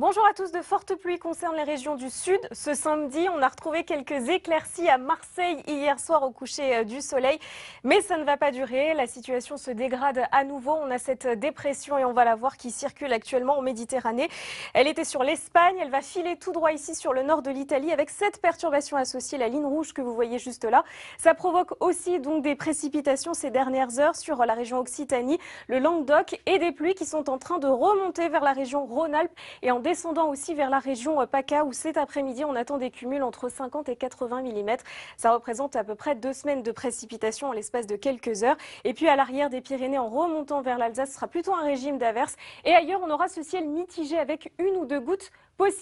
Bonjour à tous. De fortes pluies concernent les régions du sud. Ce samedi, on a retrouvé quelques éclaircies à Marseille hier soir au coucher euh, du soleil. Mais ça ne va pas durer. La situation se dégrade à nouveau. On a cette dépression et on va la voir qui circule actuellement en Méditerranée. Elle était sur l'Espagne. Elle va filer tout droit ici sur le nord de l'Italie avec cette perturbation associée, la ligne rouge que vous voyez juste là. Ça provoque aussi donc des précipitations ces dernières heures sur la région Occitanie, le Languedoc et des pluies qui sont en train de remonter vers la région Rhône-Alpes et en descendant aussi vers la région euh, PACA où cet après-midi on attend des cumuls entre 50 et 80 mm. Ça représente à peu près deux semaines de précipitations en l'espace de quelques heures. Et puis à l'arrière des Pyrénées en remontant vers l'Alsace, ce sera plutôt un régime d'averse. Et ailleurs, on aura ce ciel mitigé avec une ou deux gouttes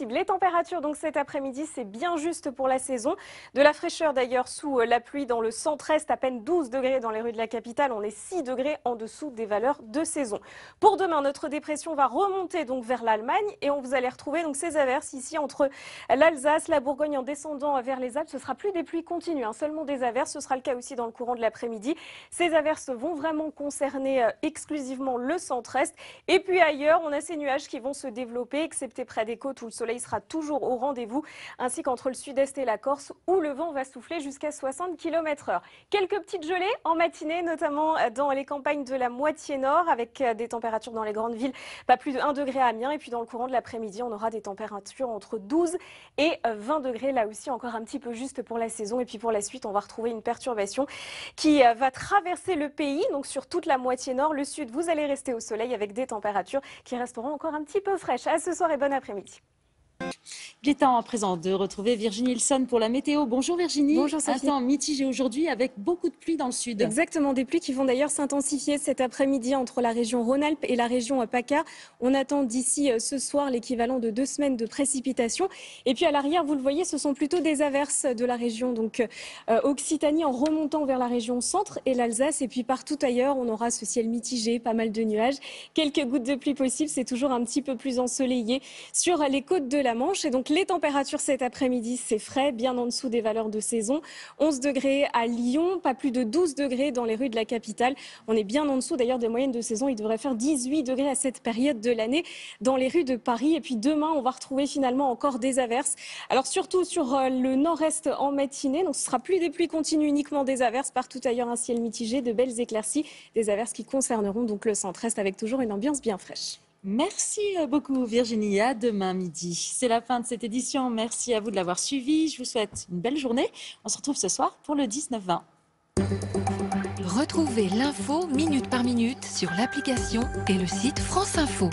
les températures donc cet après-midi, c'est bien juste pour la saison. De la fraîcheur d'ailleurs sous euh, la pluie dans le centre-est, à peine 12 degrés dans les rues de la capitale. On est 6 degrés en dessous des valeurs de saison. Pour demain, notre dépression va remonter donc vers l'Allemagne et on vous allez retrouver donc ces averses ici entre l'Alsace, la Bourgogne en descendant vers les Alpes. Ce ne sera plus des pluies continues, hein, seulement des averses. Ce sera le cas aussi dans le courant de l'après-midi. Ces averses vont vraiment concerner euh, exclusivement le centre-est. Et puis ailleurs, on a ces nuages qui vont se développer, excepté près des côtes le soleil sera toujours au rendez-vous, ainsi qu'entre le sud-est et la Corse où le vent va souffler jusqu'à 60 km/h. Quelques petites gelées en matinée, notamment euh, dans les campagnes de la moitié nord, avec euh, des températures dans les grandes villes pas plus de 1 degré à Amiens. Et puis dans le courant de l'après-midi, on aura des températures entre 12 et 20 euh, degrés. Là aussi, encore un petit peu juste pour la saison. Et puis pour la suite, on va retrouver une perturbation qui va traverser le pays, donc sur toute la moitié nord. Le sud, vous allez rester au soleil avec des températures qui resteront encore un petit peu fraîches. À ce soir et bon après-midi. Il est temps à présent de retrouver Virginie Ilson pour la météo. Bonjour Virginie. Bonjour Sophie. Un temps mitigé aujourd'hui avec beaucoup de pluie dans le sud. Exactement, des pluies qui vont d'ailleurs s'intensifier cet après-midi entre la région Rhône-Alpes et la région PACA. On attend d'ici euh, ce soir l'équivalent de deux semaines de précipitations. Et puis à l'arrière, vous le voyez, ce sont plutôt des averses de la région donc euh, euh, Occitanie en remontant vers la région centre et l'Alsace. Et puis partout ailleurs, on aura ce ciel mitigé, pas mal de nuages, quelques gouttes de pluie possibles. C'est toujours un petit peu plus ensoleillé sur les côtes de la Manche. Et donc les températures cet après-midi, c'est frais, bien en dessous des valeurs de saison. 11 degrés à Lyon, pas plus de 12 degrés dans les rues de la capitale. On est bien en dessous d'ailleurs des moyennes de saison. Il devrait faire 18 degrés à cette période de l'année dans les rues de Paris. Et puis demain, on va retrouver finalement encore des averses. Alors surtout sur euh, le nord-est en matinée. Donc ce sera plus des pluies continues, uniquement des averses. Partout ailleurs, un ciel mitigé, de belles éclaircies. Des averses qui concerneront donc le centre-est avec toujours une ambiance bien fraîche. Merci euh, beaucoup Virginie, à demain midi. C'est la fin de cette édition, merci à vous de l'avoir suivi, je vous souhaite une belle journée. On se retrouve ce soir pour le 19-20. Retrouvez l'info minute par minute sur l'application et le site France Info.